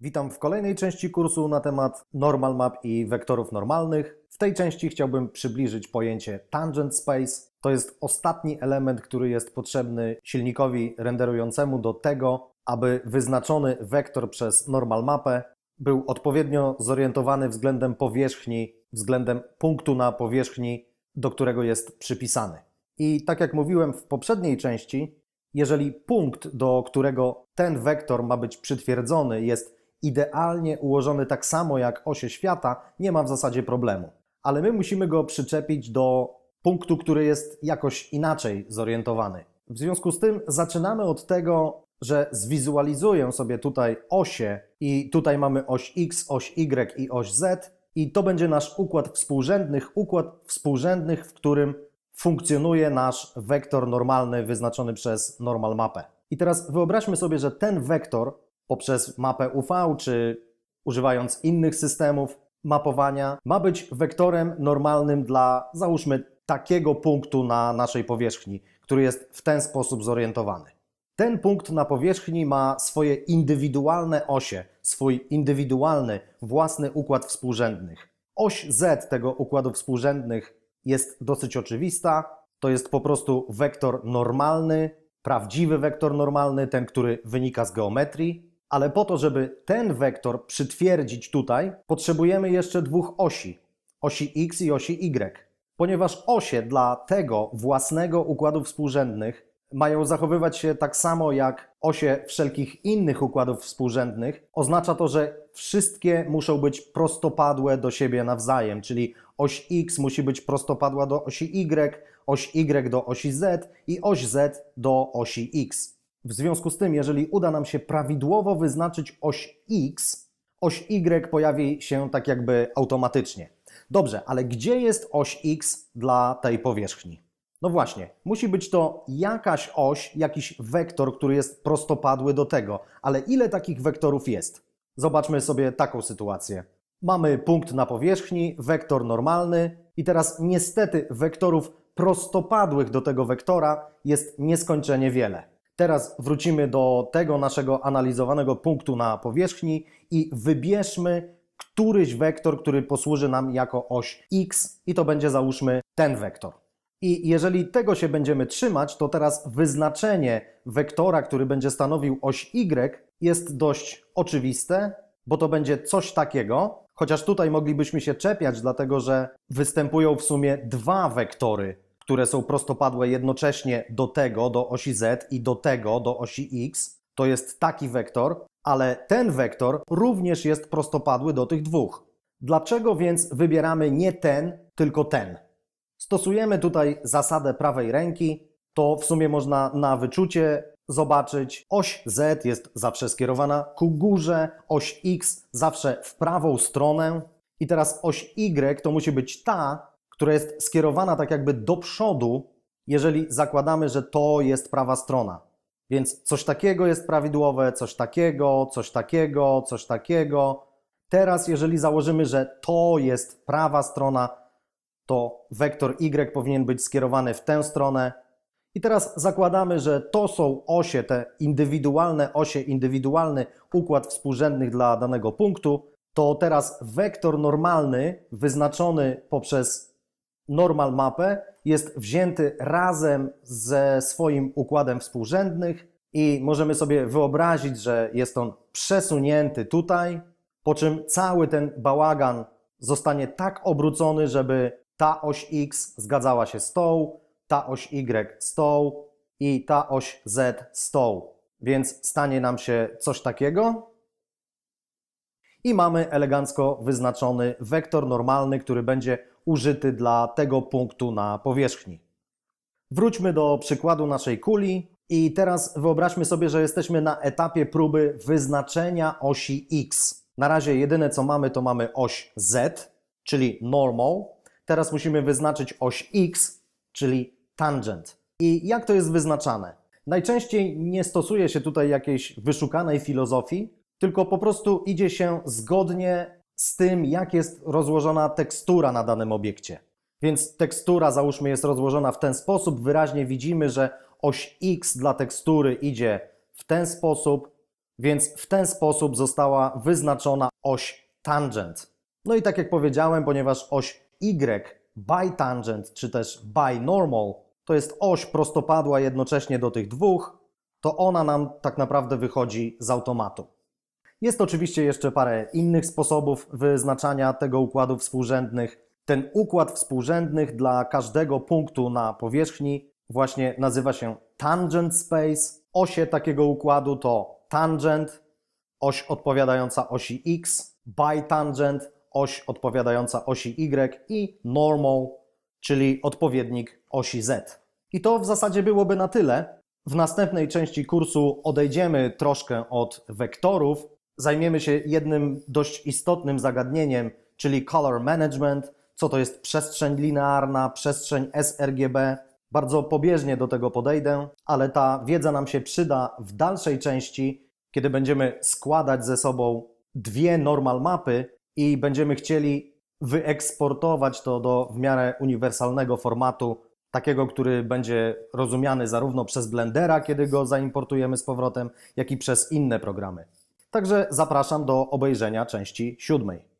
Witam w kolejnej części kursu na temat normal map i wektorów normalnych. W tej części chciałbym przybliżyć pojęcie tangent space. To jest ostatni element, który jest potrzebny silnikowi renderującemu do tego, aby wyznaczony wektor przez normal mapę był odpowiednio zorientowany względem powierzchni, względem punktu na powierzchni, do którego jest przypisany. I tak jak mówiłem w poprzedniej części, jeżeli punkt, do którego ten wektor ma być przytwierdzony, jest idealnie ułożony tak samo jak osie świata, nie ma w zasadzie problemu. Ale my musimy go przyczepić do punktu, który jest jakoś inaczej zorientowany. W związku z tym zaczynamy od tego, że zwizualizuję sobie tutaj osie i tutaj mamy oś X, oś Y i oś Z i to będzie nasz układ współrzędnych, układ współrzędnych, w którym funkcjonuje nasz wektor normalny wyznaczony przez normal mapę. I teraz wyobraźmy sobie, że ten wektor poprzez mapę UV czy używając innych systemów mapowania, ma być wektorem normalnym dla, załóżmy, takiego punktu na naszej powierzchni, który jest w ten sposób zorientowany. Ten punkt na powierzchni ma swoje indywidualne osie, swój indywidualny, własny układ współrzędnych. Oś Z tego układu współrzędnych jest dosyć oczywista. To jest po prostu wektor normalny, prawdziwy wektor normalny, ten, który wynika z geometrii. Ale po to, żeby ten wektor przytwierdzić tutaj, potrzebujemy jeszcze dwóch osi. Osi x i osi y. Ponieważ osie dla tego własnego układu współrzędnych mają zachowywać się tak samo jak osie wszelkich innych układów współrzędnych, oznacza to, że wszystkie muszą być prostopadłe do siebie nawzajem, czyli oś x musi być prostopadła do osi y, oś y do osi z i oś z do osi x. W związku z tym, jeżeli uda nam się prawidłowo wyznaczyć oś X, oś Y pojawi się tak jakby automatycznie. Dobrze, ale gdzie jest oś X dla tej powierzchni? No właśnie, musi być to jakaś oś, jakiś wektor, który jest prostopadły do tego, ale ile takich wektorów jest? Zobaczmy sobie taką sytuację. Mamy punkt na powierzchni, wektor normalny i teraz niestety wektorów prostopadłych do tego wektora jest nieskończenie wiele. Teraz wrócimy do tego naszego analizowanego punktu na powierzchni i wybierzmy któryś wektor, który posłuży nam jako oś x i to będzie załóżmy ten wektor. I jeżeli tego się będziemy trzymać, to teraz wyznaczenie wektora, który będzie stanowił oś y jest dość oczywiste, bo to będzie coś takiego, chociaż tutaj moglibyśmy się czepiać, dlatego że występują w sumie dwa wektory które są prostopadłe jednocześnie do tego, do osi Z i do tego, do osi X, to jest taki wektor, ale ten wektor również jest prostopadły do tych dwóch. Dlaczego więc wybieramy nie ten, tylko ten? Stosujemy tutaj zasadę prawej ręki, to w sumie można na wyczucie zobaczyć. Oś Z jest zawsze skierowana ku górze, oś X zawsze w prawą stronę. I teraz oś Y to musi być ta, która jest skierowana tak jakby do przodu, jeżeli zakładamy, że to jest prawa strona. Więc coś takiego jest prawidłowe, coś takiego, coś takiego, coś takiego. Teraz, jeżeli założymy, że to jest prawa strona, to wektor Y powinien być skierowany w tę stronę. I teraz zakładamy, że to są osie, te indywidualne osie, indywidualny układ współrzędnych dla danego punktu. To teraz wektor normalny, wyznaczony poprzez normal mapę, jest wzięty razem ze swoim układem współrzędnych i możemy sobie wyobrazić, że jest on przesunięty tutaj, po czym cały ten bałagan zostanie tak obrócony, żeby ta oś X zgadzała się z tą, ta oś Y z tą i ta oś Z z tą. Więc stanie nam się coś takiego, i mamy elegancko wyznaczony wektor normalny, który będzie użyty dla tego punktu na powierzchni. Wróćmy do przykładu naszej kuli i teraz wyobraźmy sobie, że jesteśmy na etapie próby wyznaczenia osi x. Na razie jedyne co mamy to mamy oś z, czyli normal. Teraz musimy wyznaczyć oś x, czyli tangent. I jak to jest wyznaczane? Najczęściej nie stosuje się tutaj jakiejś wyszukanej filozofii, tylko po prostu idzie się zgodnie z tym, jak jest rozłożona tekstura na danym obiekcie. Więc tekstura, załóżmy, jest rozłożona w ten sposób. Wyraźnie widzimy, że oś X dla tekstury idzie w ten sposób, więc w ten sposób została wyznaczona oś tangent. No i tak jak powiedziałem, ponieważ oś Y by tangent, czy też by normal, to jest oś prostopadła jednocześnie do tych dwóch, to ona nam tak naprawdę wychodzi z automatu. Jest oczywiście jeszcze parę innych sposobów wyznaczania tego układu współrzędnych. Ten układ współrzędnych dla każdego punktu na powierzchni właśnie nazywa się tangent space. Osie takiego układu to tangent, oś odpowiadająca osi x, bitangent, oś odpowiadająca osi y i normal, czyli odpowiednik osi z. I to w zasadzie byłoby na tyle. W następnej części kursu odejdziemy troszkę od wektorów zajmiemy się jednym dość istotnym zagadnieniem, czyli color management, co to jest przestrzeń linearna, przestrzeń sRGB. Bardzo pobieżnie do tego podejdę, ale ta wiedza nam się przyda w dalszej części, kiedy będziemy składać ze sobą dwie normal mapy i będziemy chcieli wyeksportować to do w miarę uniwersalnego formatu, takiego, który będzie rozumiany zarówno przez Blendera, kiedy go zaimportujemy z powrotem, jak i przez inne programy. Także zapraszam do obejrzenia części siódmej.